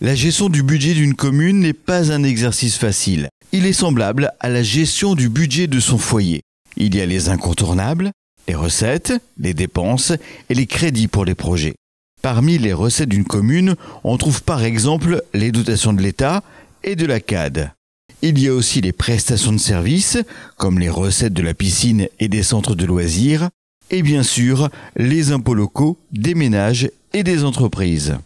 La gestion du budget d'une commune n'est pas un exercice facile. Il est semblable à la gestion du budget de son foyer. Il y a les incontournables, les recettes, les dépenses et les crédits pour les projets. Parmi les recettes d'une commune, on trouve par exemple les dotations de l'État et de la CAD. Il y a aussi les prestations de services, comme les recettes de la piscine et des centres de loisirs, et bien sûr les impôts locaux des ménages et des entreprises.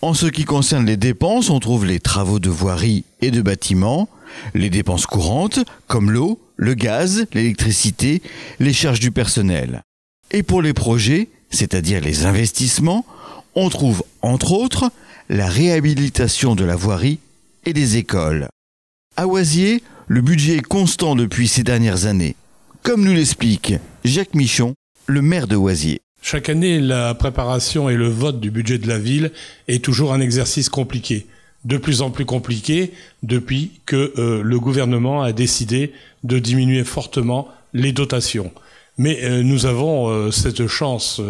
En ce qui concerne les dépenses, on trouve les travaux de voirie et de bâtiment, les dépenses courantes, comme l'eau, le gaz, l'électricité, les charges du personnel. Et pour les projets, c'est-à-dire les investissements, on trouve entre autres la réhabilitation de la voirie et des écoles. À Oisier, le budget est constant depuis ces dernières années, comme nous l'explique Jacques Michon, le maire de Oisier. Chaque année, la préparation et le vote du budget de la ville est toujours un exercice compliqué, de plus en plus compliqué depuis que euh, le gouvernement a décidé de diminuer fortement les dotations. Mais euh, nous avons euh, cette chance,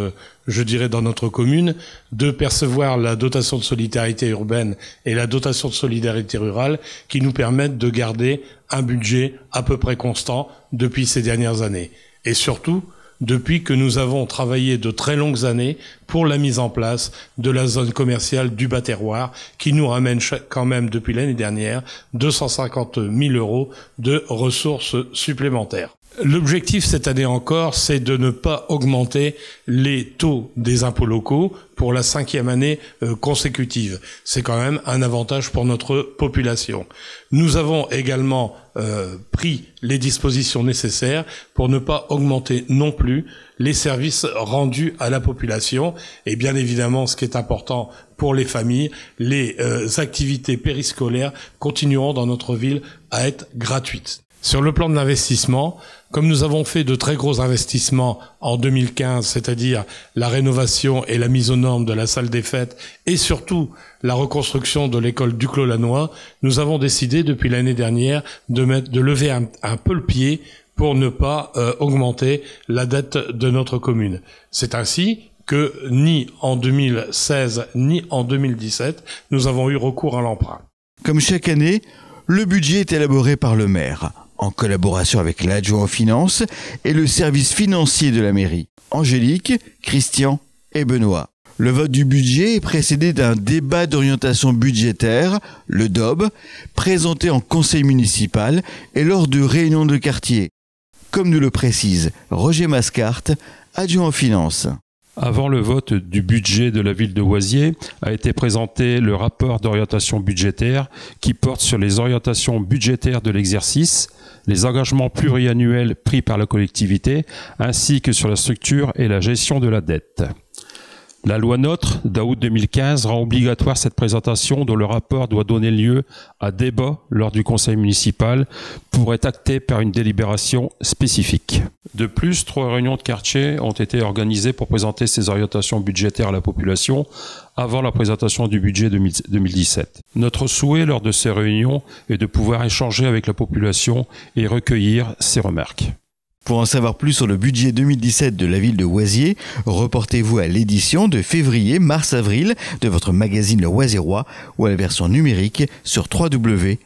je dirais, dans notre commune, de percevoir la dotation de solidarité urbaine et la dotation de solidarité rurale qui nous permettent de garder un budget à peu près constant depuis ces dernières années. Et surtout, depuis que nous avons travaillé de très longues années pour la mise en place de la zone commerciale du bas terroir, qui nous ramène quand même depuis l'année dernière 250 000 euros de ressources supplémentaires. L'objectif cette année encore, c'est de ne pas augmenter les taux des impôts locaux pour la cinquième année euh, consécutive. C'est quand même un avantage pour notre population. Nous avons également euh, pris les dispositions nécessaires pour ne pas augmenter non plus les services rendus à la population et bien évidemment ce qui est important pour les familles, les euh, activités périscolaires continueront dans notre ville à être gratuites. Sur le plan de l'investissement, comme nous avons fait de très gros investissements en 2015, c'est-à-dire la rénovation et la mise aux normes de la salle des fêtes et surtout la reconstruction de l'école Duclos-Lanois, nous avons décidé depuis l'année dernière de, de lever un, peu le pied pour ne pas euh, augmenter la dette de notre commune. C'est ainsi que ni en 2016 ni en 2017, nous avons eu recours à l'emprunt. Comme chaque année, le budget est élaboré par le maire en collaboration avec l'adjoint aux finances et le service financier de la mairie, Angélique, Christian et Benoît. Le vote du budget est précédé d'un débat d'orientation budgétaire, le DOB, présenté en conseil municipal et lors de réunions de quartier. Comme nous le précise Roger Mascarte, adjoint aux finances. Avant le vote du budget de la ville de Oisiers a été présenté le rapport d'orientation budgétaire qui porte sur les orientations budgétaires de l'exercice, les engagements pluriannuels pris par la collectivité, ainsi que sur la structure et la gestion de la dette. La loi NOTRe d'août 2015 rend obligatoire cette présentation dont le rapport doit donner lieu à débat lors du conseil municipal pour être acté par une délibération spécifique. De plus, trois réunions de quartier ont été organisées pour présenter ces orientations budgétaires à la population avant la présentation du budget 2017. Notre souhait lors de ces réunions est de pouvoir échanger avec la population et recueillir ses remarques. Pour en savoir plus sur le budget 2017 de la ville de Oisier, reportez-vous à l'édition de février, mars, avril de votre magazine Le Oisierois ou à la version numérique sur www.oisier.fr.